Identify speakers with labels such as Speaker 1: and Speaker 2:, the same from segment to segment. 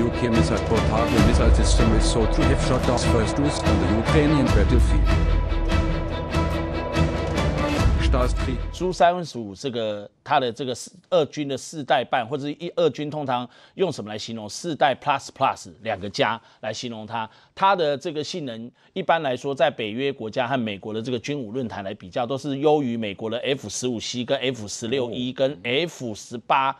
Speaker 1: UK for Patriot have Ukrainian missile down on 苏三十五这个它的这个二军的四代半，或者一二军通常用什么来形容？四代 Plus Plus 两个加来形容它。它的这个性能一般来说，在北约国家和美国的这个军武论坛来比较，都是优于美国的 F 十五 C 跟 F 十六 E 跟 F 十八。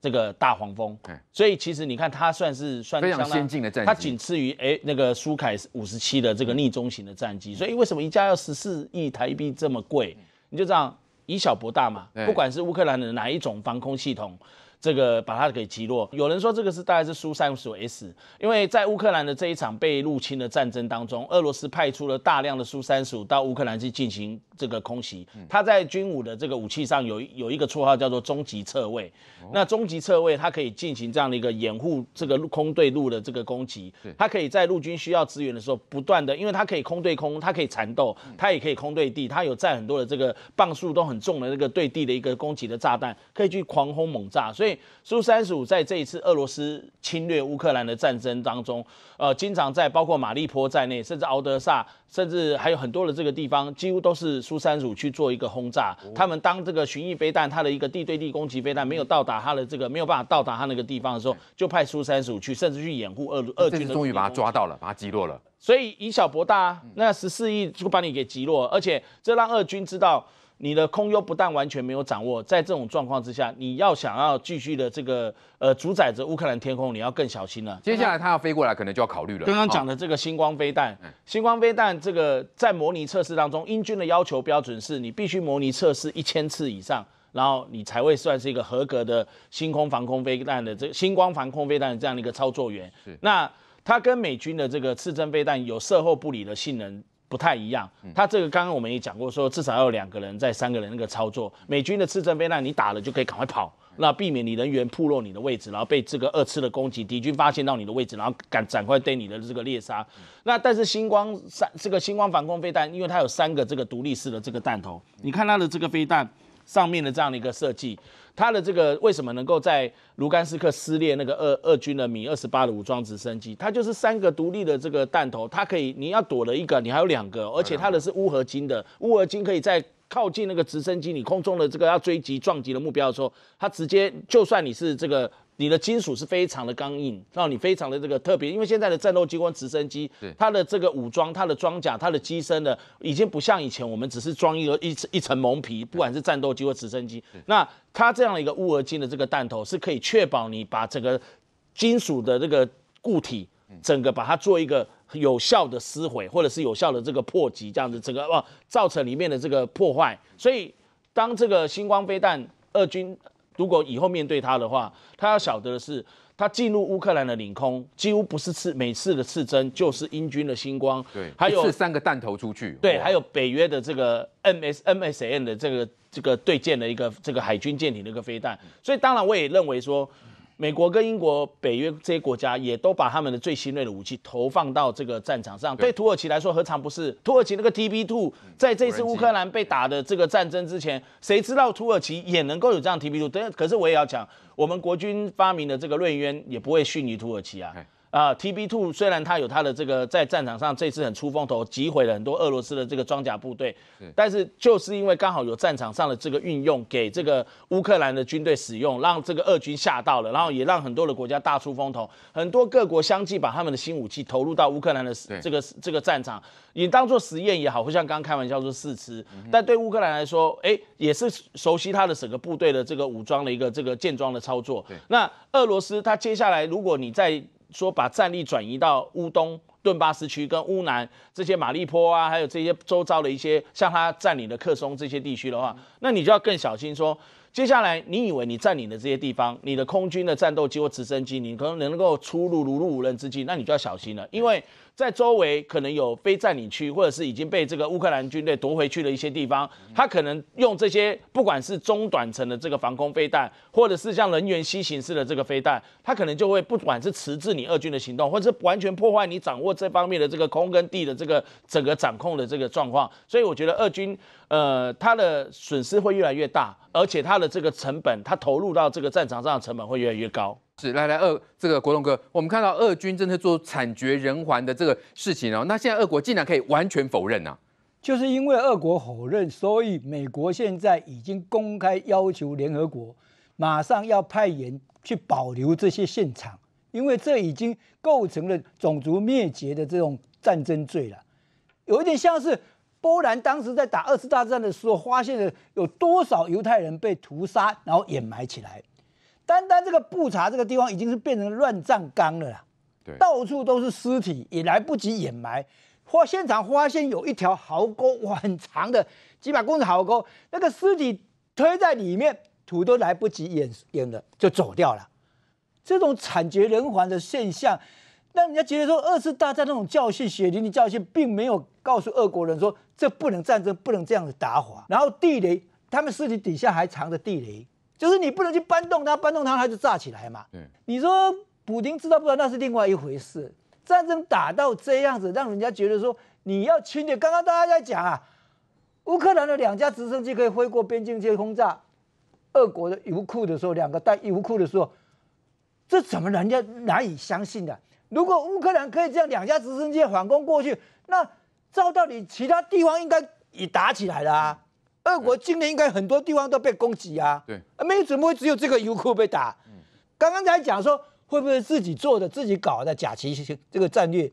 Speaker 1: 这个大黄蜂，所以其实你看，它算是算非常先进的战机，它仅次于哎那个苏凯五十七的这个逆中型的战机。所以为什么一架要十四亿台币这么贵？你就这样以小博大嘛，不管是乌克兰的哪一种防空系统。这个把它给击落。有人说这个是大概是苏三十五 S，因为在乌克兰的这一场被入侵的战争当中，俄罗斯派出了大量的苏三十五到乌克兰去进行这个空袭。它在军武的这个武器上有有一个绰号叫做“终极侧卫”。那“终极侧卫”它可以进行这样的一个掩护，这个空对陆的这个攻击。它可以在陆军需要支援的时候，不断的，因为它可以空对空，它可以缠斗，它也可以空对地，它有载很多的这个磅数都很重的这个对地的一个攻击的炸弹，可以去狂轰猛炸，所以。苏三十五在这一次俄罗斯侵略乌克兰的战争当中，呃，经常在包括马利坡在内，甚至敖德萨，甚至还有很多的这个地方，几乎都是苏三十五去做一个轰炸。他们当这个巡弋飞弹，它的一个地对地攻击飞弹没有到达它的这个没有办法到达它那个地方的时候，就派苏三十五去，甚至去掩护俄俄军。终于把他抓到了，把他击落了。所以以小博大啊，那十四亿就把你给击落，而且这让俄军知道。你的空优不但完全没有掌握，在这种状况之下，你要想要继续的这个呃主宰着乌克兰天空，你要更小心了。接下来他要飞过来，可能就要考虑了。刚刚讲的这个星光飞弹，星光飞弹这个在模拟测试当中，英军的要求标准是你必须模拟测试一千次以上，然后你才会算是一个合格的星空防空飞弹的这星光防空飞弹这样的一个操作员。那它跟美军的这个刺针飞弹有射后不理的性能。不太一样，它这个刚刚我们也讲过，说至少要有两个人在三个人那个操作。美军的次震飞弹，你打了就可以赶快跑，那避免你人员暴露你的位置，然后被这个二次的攻击，敌军发现到你的位置，然后赶赶快对你的这个猎杀。那但是星光三这个星光防空飞弹，因为它有三个这个独立式的这个弹头，你看它的这个飞弹。上面的这样的一个设计，它的这个为什么能够在卢甘斯克撕裂那个二二军的米二十八的武装直升机？它就是三个独立的这个弹头，它可以，你要躲了一个，你还有两个，而且它的是钨合金的，钨合金可以在靠近那个直升机你空中的这个要追击撞击的目标的时候，它直接就算你是这个。你的金属是非常的刚硬，让你非常的这个特别，因为现在的战斗机或直升机，它的这个武装、它的装甲、它的机身呢，已经不像以前我们只是装一个一一层蒙皮，不管是战斗机或直升机，那它这样的一个钨合金的这个弹头是可以确保你把整个金属的这个固体，整个把它做一个有效的撕毁，或者是有效的这个破击，这样子整个哦，造成里面的这个破坏。所以当这个星光飞弹，二军。如果以后面对他的话，他要晓得的是，他进入乌克兰的领空，几乎不是次每次的刺针，就是英军的星光，对，还有是三个弹头出去，对，还有北约的这个 M S M S N 的这个这个对舰的一个这个海军舰艇的一个飞弹，所以当然我也认为说。美国跟英国、北约这些国家也都把他们的最新锐的武器投放到这个战场上，对土耳其来说何尝不是？土耳其那个 TB2，在这次乌克兰被打的这个战争之前，谁知道土耳其也能够有这样 TB2？但可是我也要讲，我们国军发明的这个瑞渊也不会逊于土耳其啊。啊，T B Two 虽然它有它的这个在战场上这次很出风头，击毁了很多俄罗斯的这个装甲部队，但是就是因为刚好有战场上的这个运用，给这个乌克兰的军队使用，让这个俄军吓到了，然后也让很多的国家大出风头，很多各国相继把他们的新武器投入到乌克兰的这个这个战场，也当做实验也好，或像刚刚开玩笑说试吃，但对乌克兰来说，哎，也是熟悉他的整个部队的这个武装的一个这个建装的操作。那俄罗斯他接下来如果你在说把战力转移到乌东、顿巴斯区跟乌南这些马利坡啊，还有这些周遭的一些像他占领的克松这些地区的话，那你就要更小心。说接下来你以为你占领的这些地方，你的空军的战斗机或直升机，你可能能够出入如入无人之境，那你就要小心了，因为。在周围可能有非占领区，或者是已经被这个乌克兰军队夺回去的一些地方，他可能用这些不管是中短程的这个防空飞弹，或者是像人员吸形式的这个飞弹，他可能就会不管是迟滞你俄军的行动，或是完全破坏你掌握这方面的这个空跟地的这个整个掌控的这个状况。所以我觉得俄军呃，他的损失会越来越大，而且他的这个成本，他投入到这个战场上的成本会越来越高。是来来二这个国栋哥，我们看到俄军正在做惨绝人寰的这个事
Speaker 2: 情哦。那现在俄国竟然可以完全否认啊？
Speaker 3: 就是因为俄国否认，所以美国现在已经公开要求联合国马上要派人去保留这些现场，因为这已经构成了种族灭绝的这种战争罪了。有一点像是波兰当时在打二次大战的时候，发现了有多少犹太人被屠杀然后掩埋起来。单单这个布查这个地方已经是变成乱葬岗了，对，到处都是尸体，也来不及掩埋。发现场发现有一条壕沟，哇，很长的，几百公尺壕沟，那个尸体推在里面，土都来不及掩掩了，就走掉了。这种惨绝人寰的现象，让人家觉得说，二次大战那种教训、血淋淋教训，并没有告诉俄国人说，这不能战争，不能这样子打火。然后地雷，他们尸体底下还藏着地雷。就是你不能去搬动它，搬动它它就炸起来嘛。嗯，你说普京知道不知道那是另外一回事。战争打到这样子，让人家觉得说你要侵略。刚刚大家在讲啊，乌克兰的两架直升机可以飞过边境去轰炸俄国的油库的时候，两个带油库的时候，这怎么人家难以相信的？如果乌克兰可以这样，两架直升机反攻过去，那照道理其他地方应该也打起来了。俄国今年应该很多地方都被攻击啊，对，没有怎么会只有这个油库被打？刚刚才讲说会不会自己做的、自己搞的假旗这个战略，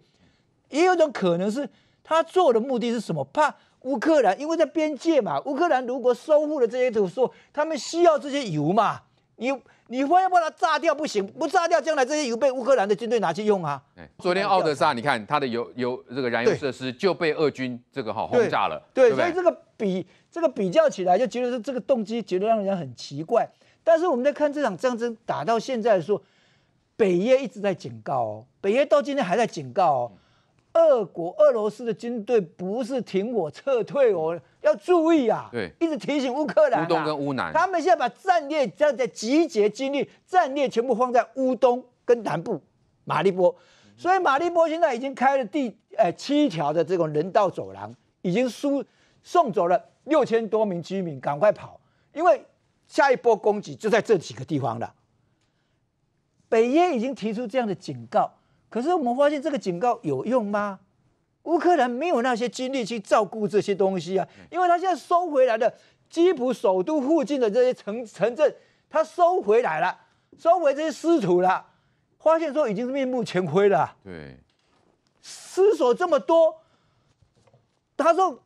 Speaker 3: 也有一种可能是他做的目的是什么？怕乌克兰，因为在边界嘛。乌克兰如果收复了这些土说，他们需要这些油嘛？你你非要把它炸掉不行？不炸掉，将来这些油被乌克兰的军队拿去用啊？
Speaker 2: 昨天奥德萨，你看他的油油这个燃油设施就被俄军这个哈轰炸了，对，所以
Speaker 3: 这个比。这个比较起来，就觉得说这个动机，觉得让人家很奇怪。但是我们在看这场战争打到现在候，北约一直在警告哦，北约到今天还在警告哦，俄国、俄罗斯的军队不是停火撤退哦，要注意啊！对，一直提醒乌克兰。乌东跟乌南，他们现在把战略正在集结精力，战略全部放在乌东跟南部马里波，所以马里波现在已经开了第呃七条的这种人道走廊，已经输送走了。六千多名居民赶快跑，因为下一波攻击就在这几个地方了。北约已经提出这样的警告，可是我们发现这个警告有用吗？乌克兰没有那些精力去照顾这些东西啊，因为他现在收回来了基辅首都附近的这些城城镇，他收回来了，收回这些失土了，发现说已经是面目全非了。对，失守这么多，他说，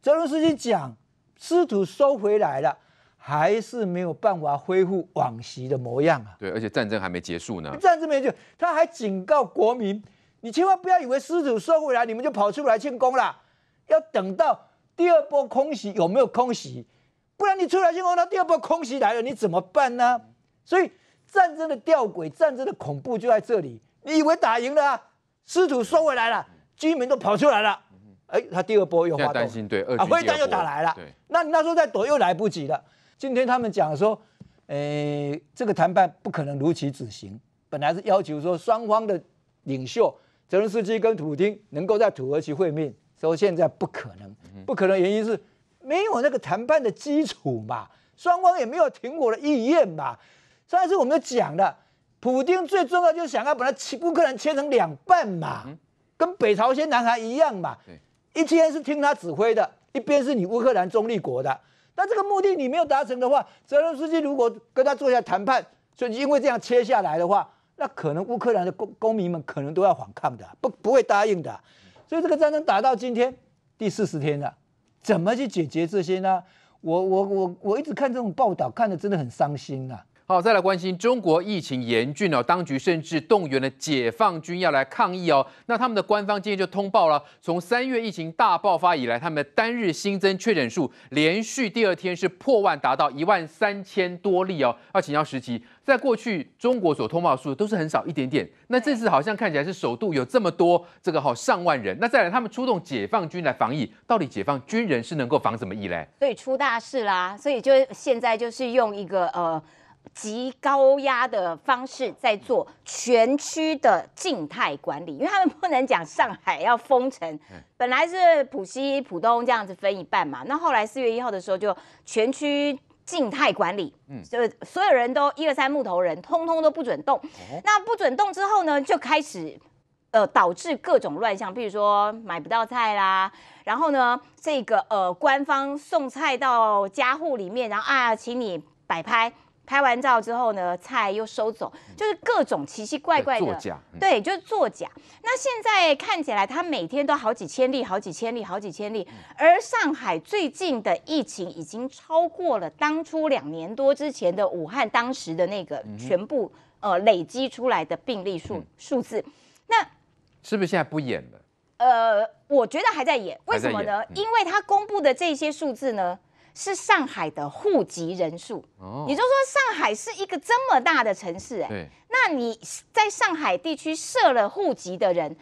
Speaker 3: 泽伦斯基讲。师土收回来了，还是没有办法恢复往昔的模样啊。
Speaker 2: 对，而且战争还没结束呢。
Speaker 3: 战争没结束，他还警告国民：，你千万不要以为师土收回来，你们就跑出来庆功了。要等到第二波空袭，有没有空袭？不然你出来庆功，那第二波空袭来了，你怎么办呢？所以战争的吊诡，战争的恐怖就在这里。你以为打赢了，师土收回来了，居民都跑出来了。哎，他第二波又发动，
Speaker 2: 会弹又打来了。
Speaker 3: 那那时候再躲又来不及了。今天他们讲说，哎，这个谈判不可能如期执行。本来是要求说，双方的领袖泽伦斯基跟普京能够在土耳其会面，说现在不可能，不可能原因是没有那个谈判的基础嘛，双方也没有停火的意愿嘛。上一次我们讲了，普京最重要就是想要把那乌克兰切成两半嘛，跟北朝鲜孩一样嘛。一边是听他指挥的，一边是你乌克兰中立国的。但这个目的你没有达成的话，泽连斯基如果跟他做一下谈判，就因为这样切下来的话，那可能乌克兰的公公民们可能都要反抗的，不不会答应的。所以这个战争打到今天第四十天了，怎么去解决这些呢？我我我我一直看这种报道，看的真的很伤心呐。
Speaker 2: 好，再来关心中国疫情严峻哦，当局甚至动员了解放军要来抗疫哦。那他们的官方今天就通报了，从三月疫情大爆发以来，他们的单日新增确诊数连续第二天是破万，达到一万三千多例哦。要请教实吉，在过去中国所通报数都是很少一点点，那这次好像看起来是首度有这么多这个好上万人。那再来，他们出动解放军来防疫，到底解放军人是能够防什么疫嘞？
Speaker 4: 所以出大事啦，所以就现在就是用一个呃。极高压的方式在做全区的静态管理，因为他们不能讲上海要封城，本来是浦西、浦东这样子分一半嘛。那后来四月一号的时候就全区静态管理，嗯，就所有人都一二三木头人，通通都不准动。那不准动之后呢，就开始呃导致各种乱象，比如说买不到菜啦，然后呢这个呃官方送菜到家户里面，然后啊请你摆拍。拍完照之后呢，菜又收走，就是各种奇奇怪怪的，假，对，就是作假。那现在看起来，他每天都好几千例，好几千例，好几千例。而上海最近的疫情已经超过了当初两年多之前的武汉当时的那个全部呃累积出来的病例数数字。那
Speaker 2: 是不是现在不演了？
Speaker 4: 呃，我觉得还在演。为什么呢？因为他公布的这些数字呢？是上海的户籍人数，也就是说，上海是一个这么大的城市，哎，对，那你在上海地区设了户籍的人。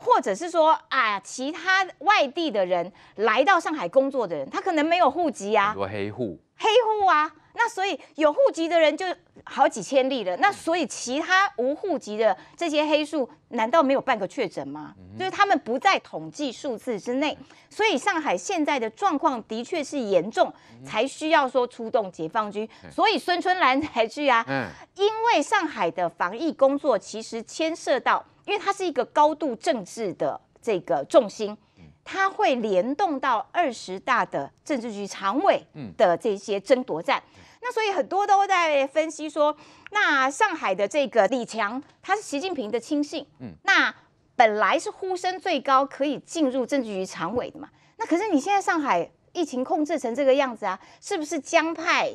Speaker 4: 或者是说啊，其他外地的人来到上海工作的人，他可能没有户籍啊，
Speaker 2: 说黑户，
Speaker 4: 黑户啊，那所以有户籍的人就好几千例了，那所以其他无户籍的这些黑数，难道没有半个确诊吗？就是他们不在统计数字之内，所以上海现在的状况的确是严重，才需要说出动解放军。所以孙春兰才去啊，嗯，因为上海的防疫工作其实牵涉到。因为它是一个高度政治的这个重心，它会联动到二十大的政治局常委的这些争夺战。那所以很多都在分析说，那上海的这个李强，他是习近平的亲信，那本来是呼声最高可以进入政治局常委的嘛。那可是你现在上海疫情控制成这个样子啊，是不是江派？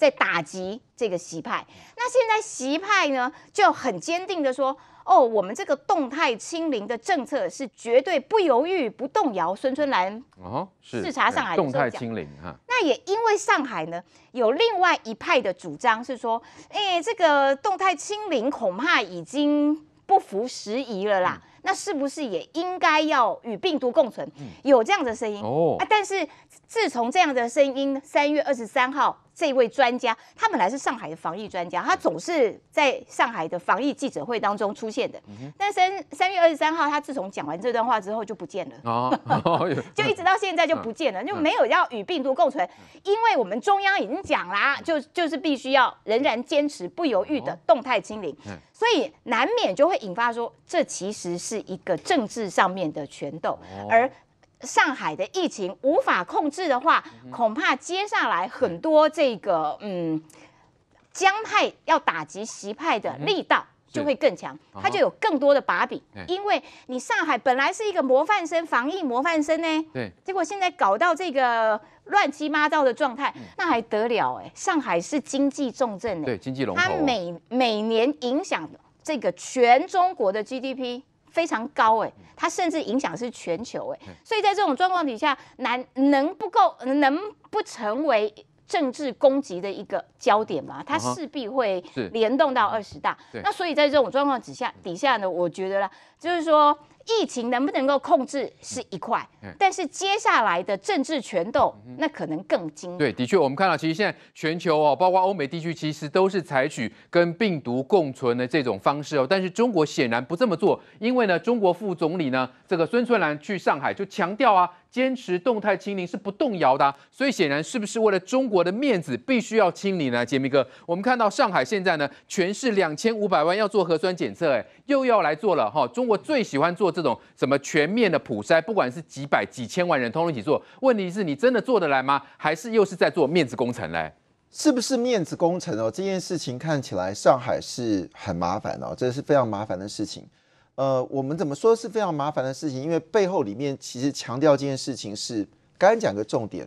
Speaker 4: 在打击这个习派，那现在习派呢就很坚定的说，哦，我们这个动态清零的政策是绝对不犹豫、不动摇。孙春兰
Speaker 2: 哦，是视察上海动态清零哈。
Speaker 4: 那也因为上海呢有另外一派的主张是说，哎，这个动态清零恐怕已经不符时宜了啦。那是不是也应该要与病毒共存？有这样的声音哦，但是。自从这样的声音，三月二十三号，这位专家他本来是上海的防疫专家，他总是在上海的防疫记者会当中出现的。但三三月二十三号，他自从讲完这段话之后就不见了哦，
Speaker 2: 就一直到现在就不见了，就没有
Speaker 4: 要与病毒共存，因为我们中央已经讲啦，就就是必须要仍然坚持不犹豫的动态清零，所以难免就会引发说，这其实是一个政治上面的权斗，而。上海的疫情无法控制的话，恐怕接下来很多这个嗯，江派要打击习派的力道就会更强，他就有更多的把柄。因为你上海本来是一个模范生，防疫模范生呢，对，结果现在搞到这个乱七八糟的状态，那还得了？哎，上海是经济重镇，对，经济龙头，它每每年影响这个全中国的 GDP。非常高哎，它甚至影响是全球哎，所以在这种状况底下，难能不够能不成为政治攻击的一个焦点吗？它势必会联动到二十大。那所以在这种状况底下底下呢，我觉得啦，就是说。疫情能不能够控制是一块，但是接下来的政治权斗那可能更精。对，
Speaker 2: 的确，我们看到其实现在全球哦，包括欧美地区，其实都是采取跟病毒共存的这种方式哦，但是中国显然不这么做，因为呢，中国副总理呢这个孙春兰去上海就强调啊。坚持动态清零是不动摇的，所以显然是不是为了中国的面子必须要清零呢？杰米哥，我们看到上海现在呢，全市两千五百万要做核酸检测，哎，又要来做了哈。中国最喜欢做这种什么全面的普筛，不管是几百、几千万人，通通一起做。问题是你真的做得来吗？还是又是在做面子
Speaker 5: 工程嘞？是不是面子工程哦？这件事情看起来上海是很麻烦哦，这是非常麻烦的事情。呃，我们怎么说是非常麻烦的事情，因为背后里面其实强调这件事情是，刚刚讲个重点，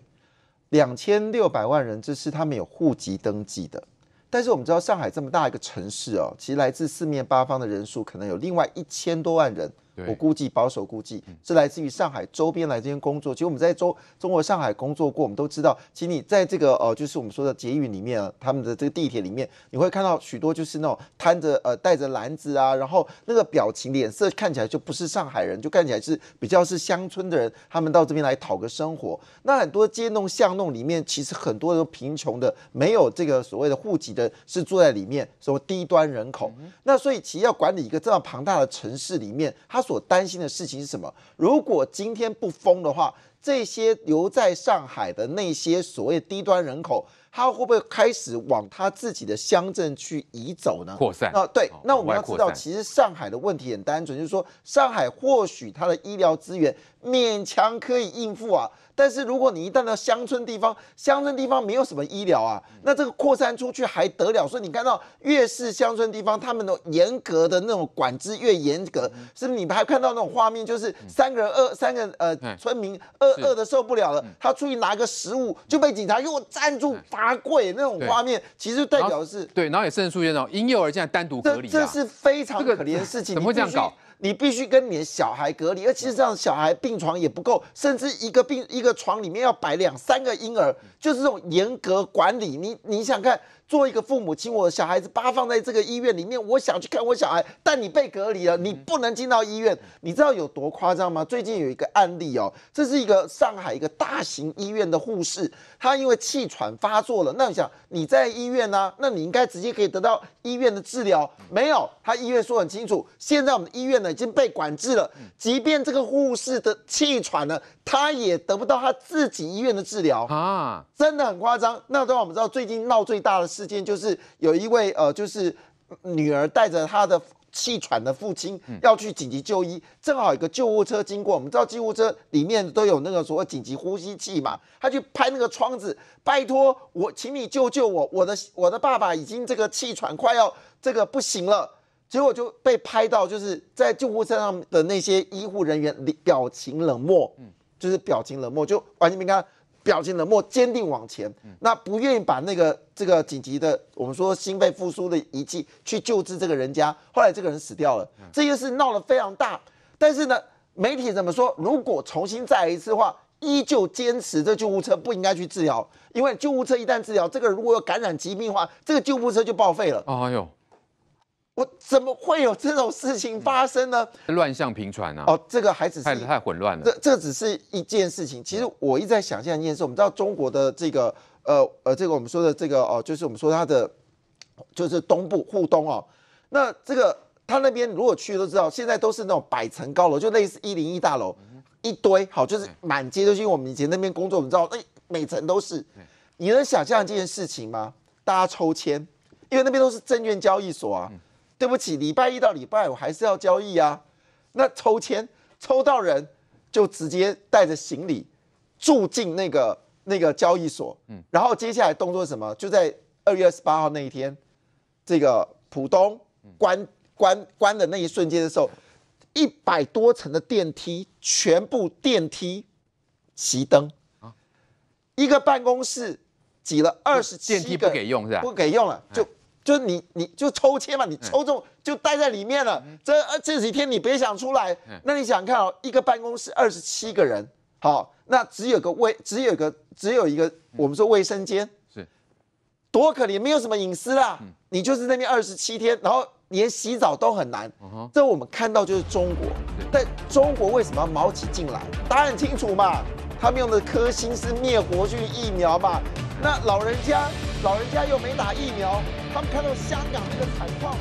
Speaker 5: 两千六百万人，这是他们有户籍登记的，但是我们知道上海这么大一个城市哦，其实来自四面八方的人数可能有另外一千多万人。我估计保守估计，是来自于上海周边来这边工作。其实我们在中中国上海工作过，我们都知道。其实你在这个呃，就是我们说的捷运里面啊，他们的这个地铁里面，你会看到许多就是那种摊着呃，带着篮子啊，然后那个表情脸色看起来就不是上海人，就看起来是比较是乡村的人，他们到这边来讨个生活。那很多街弄巷弄里面，其实很多都贫穷的，没有这个所谓的户籍的，是住在里面，什么低端人口。那所以其实要管理一个这么庞大的城市里面，它所担心的事情是什么？如果今天不封的话，这些留在上海的那些所谓低端人口。他会不会开始往他自己的乡镇去移走呢？扩散啊，对。那我们要知道，其实上海的问题很单纯，就是说上海或许它的医疗资源勉强可以应付啊，但是如果你一旦到乡村地方，乡村地方没有什么医疗啊，那这个扩散出去还得了？所以你看到越是乡村地方，他们的严格的那种管制越严格，是不是？你们还看到那种画面，就是三个人饿，三个呃村民饿饿的受不了了，他出去拿个食物就被警察给我站住。阿贵那种画面，其实代表是，对，然后也甚至出现那种婴幼儿现在单独隔离，这是非常可怜的事情。怎么会这样搞？你必须跟你的小孩隔离，而其实这样小孩病床也不够，甚至一个病一个床里面要摆两三个婴儿，就是这种严格管理。你你想看？做一个父母亲，我的小孩子把他放在这个医院里面，我想去看我小孩，但你被隔离了，你不能进到医院，你知道有多夸张吗？最近有一个案例哦，这是一个上海一个大型医院的护士，她因为气喘发作了。那你想，你在医院呢，那你应该直接可以得到医院的治疗，没有？他医院说很清楚，现在我们医院呢已经被管制了，即便这个护士的气喘呢，他也得不到他自己医院的治疗啊，真的很夸张。那当然我们知道，最近闹最大的事。事件就是有一位呃，就是女儿带着她的气喘的父亲要去紧急就医，正好一个救护车经过，我们知道救护车里面都有那个所谓紧急呼吸器嘛，他去拍那个窗子，拜托我，请你救救我，我的我的爸爸已经这个气喘快要这个不行了，结果就被拍到就是在救护车上的那些医护人员表情冷漠，嗯，就是表情冷漠，就完全没看。表情冷漠，坚定往前。那不愿意把那个这个紧急的，我们说心肺复苏的仪器去救治这个人家。后来这个人死掉了，这件事闹得非常大。但是呢，媒体怎么说？如果重新再来一次的话，依旧坚持这救护车不应该去治疗，因为救护车一旦治疗，这个如果有感染疾病的话，这个救护车就报废了。哎呦！我怎么会有这种事情发生呢？乱象频传啊！哦，这个孩只太太混乱了。这这只是一件事情。其实我一直在想，象一件事，我们知道中国的这个呃呃，这个我们说的这个哦，就是我们说它的就是东部沪东啊。那这个他那边如果去都知道，现在都是那种百层高楼，就类似一零一大楼一堆，好，就是满街都是。我们以前那边工作，我们知道那每层都是。你能想象这件事情吗？大家抽签，因为那边都是证券交易所啊。对不起，礼拜一到礼拜我还是要交易啊。那抽签抽到人，就直接带着行李住进那个那个交易所。嗯，然后接下来动作是什么？就在二月二十八号那一天，这个浦东关关关的那一瞬间的时候，一百多层的电梯全部电梯熄灯啊！一个办公室挤了二十七电梯不给用是吧？不给用了就。就你，你就抽签嘛，你抽中就待在里面了。这这几天你别想出来。那你想看哦，一个办公室二十七个人，好，那只有个卫，只有个只有一个，我们说卫生间是多可怜，没有什么隐私啦。你就是那边二十七天，然后连洗澡都很难。这我们看到就是中国。但中国为什么要毛起进来？答案清楚嘛？他们用的科兴是灭活菌疫苗吧？那老
Speaker 4: 人家，老人家又没打疫苗，他们看到香港那个惨况。